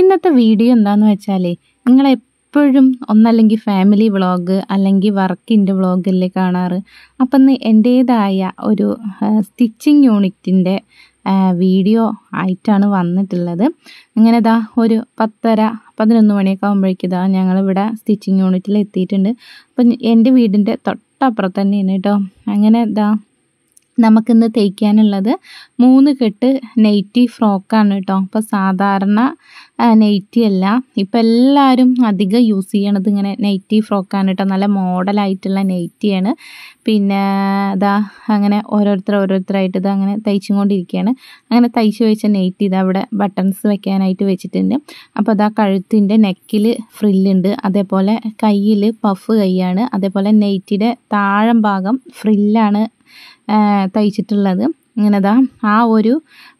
ഇന്നത്തെ വീഡിയോ എന്താന്ന് വെച്ചാലേ നിങ്ങൾ എപ്പോഴും ഒന്നല്ലെങ്കിൽ ഫാമിലി വ്ളോഗ് അല്ലെങ്കിൽ വർക്കിൻ്റെ വ്ളോഗല്ലേ കാണാറ് അപ്പം ഇന്ന് എൻ്റേതായ ഒരു സ്റ്റിച്ചിങ് യൂണിറ്റിൻ്റെ വീഡിയോ ആയിട്ടാണ് വന്നിട്ടുള്ളത് അങ്ങനെ ഇതാ ഒരു പത്തര പതിനൊന്ന് മണിയൊക്കെ ആകുമ്പോഴേക്കും ഇതാ ഞങ്ങളിവിടെ സ്റ്റിച്ചിങ് യൂണിറ്റിൽ എത്തിയിട്ടുണ്ട് അപ്പം എൻ്റെ വീടിൻ്റെ തൊട്ടപ്പുറത്ത് തന്നെയാണ് കേട്ടോ അങ്ങനെ ഇതാ നമുക്കിന്ന് തയ്ക്കാനുള്ളത് മൂന്ന് കെട്ട് നെയ്റ്റി ഫ്രോക്കാണ് കേട്ടോ അപ്പോൾ സാധാരണ നെയ്റ്റി അല്ല ഇപ്പം എല്ലാവരും അധികം യൂസ് ചെയ്യണത് ഇങ്ങനെ നെയ്റ്റി ഫ്രോക്കാണ് കേട്ടോ നല്ല മോഡലായിട്ടുള്ള നെയ്റ്റിയാണ് പിന്നെ അതാ അങ്ങനെ ഓരോരുത്തർ ഓരോരുത്തരായിട്ട് ഇത് അങ്ങനെ തയ്ച്ചും കൊണ്ടിരിക്കുകയാണ് അങ്ങനെ തയ്ച്ച് വെച്ച നെയ്റ്റി ഇത് അവിടെ ബട്ടൺസ് വെക്കാനായിട്ട് വെച്ചിട്ടുണ്ട് അപ്പോൾ അതാ കഴുത്തിൻ്റെ നെക്കിൽ ഫ്രില്ലുണ്ട് അതേപോലെ കയ്യിൽ പഫ് കൈയാണ് അതേപോലെ നെയ്റ്റിയുടെ താഴം ഭാഗം ഫ്രില്ലാണ് തയ്ച്ചിട്ടുള്ളത് ഇങ്ങനെ ഇതാ ആ ഒരു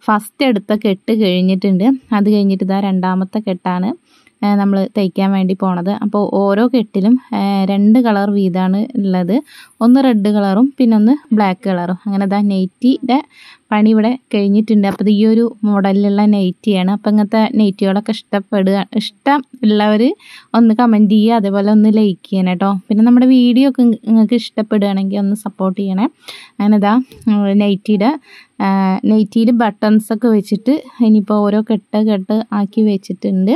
ഫസ്റ്റ് എടുത്ത കെട്ട് കഴിഞ്ഞിട്ടുണ്ട് അത് കഴിഞ്ഞിട്ട് ഇതാ രണ്ടാമത്തെ കെട്ടാണ് നമ്മൾ തയ്ക്കാൻ വേണ്ടി പോണത് അപ്പോൾ ഓരോ കെട്ടിലും രണ്ട് കളർ വീതമാണ് ഉള്ളത് ഒന്ന് റെഡ് കളറും പിന്നെ ഒന്ന് ബ്ലാക്ക് കളറും അങ്ങനെ ദാ നെയ്റ്റിൻ്റെ പണി ഇവിടെ കഴിഞ്ഞിട്ടുണ്ട് അപ്പോൾ ഈ ഒരു മോഡലിലുള്ള നെയ്റ്റിയാണ് അപ്പോൾ ഇങ്ങനത്തെ നെയ്റ്റികളൊക്കെ ഇഷ്ടപ്പെടുക ഇഷ്ടം ഉള്ളവർ ഒന്ന് കമൻറ്റ് ചെയ്യുക അതേപോലെ ഒന്ന് ലൈക്ക് ചെയ്യണം കേട്ടോ പിന്നെ നമ്മുടെ വീഡിയോ ഒക്കെ നിങ്ങൾക്ക് ഇഷ്ടപ്പെടുകയാണെങ്കിൽ ഒന്ന് സപ്പോർട്ട് ചെയ്യണേ അങ്ങനെ അതാ നൈറ്റിയുടെ നെറ്റിയിൽ ബട്ടൺസൊക്കെ വെച്ചിട്ട് ഇനിയിപ്പോൾ ഓരോ കെട്ട് കെട്ട് ആക്കി വെച്ചിട്ടുണ്ട്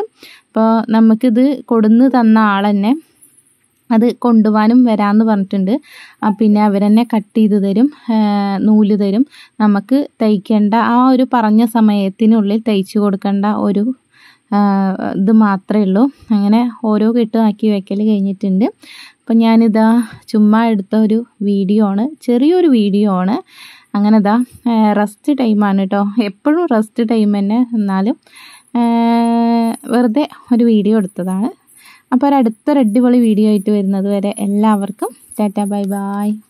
അപ്പോൾ നമുക്കിത് കൊടുന്ന് തന്ന ആൾ തന്നെ അത് കൊണ്ടുപോകാനും വരാമെന്ന് പറഞ്ഞിട്ടുണ്ട് പിന്നെ അവരെന്നെ കട്ട് ചെയ്ത് തരും നൂല് തരും നമുക്ക് തയ്ക്കേണ്ട ആ ഒരു പറഞ്ഞ സമയത്തിനുള്ളിൽ തയ്ച്ചു കൊടുക്കേണ്ട ഒരു ഇത് മാത്രമേ ഉള്ളൂ അങ്ങനെ ഓരോ കെട്ടും ആക്കി വയ്ക്കൽ കഴിഞ്ഞിട്ടുണ്ട് അപ്പം ഞാനിതാ ചുമ്മാ എടുത്ത ഒരു വീഡിയോ ആണ് ചെറിയൊരു വീഡിയോ ആണ് അങ്ങനെ ഇതാ റെസ്റ്റ് ടൈമാണ് കേട്ടോ എപ്പോഴും റെസ്റ്റ് ടൈം തന്നെ എന്നാലും വെറുതെ ഒരു വീഡിയോ എടുത്തതാണ് അപ്പോൾ ഒരു അടുത്തൊരു അടിപൊളി വീഡിയോ ആയിട്ട് വരുന്നത് വരെ എല്ലാവർക്കും ടാറ്റ ബൈ ബായ്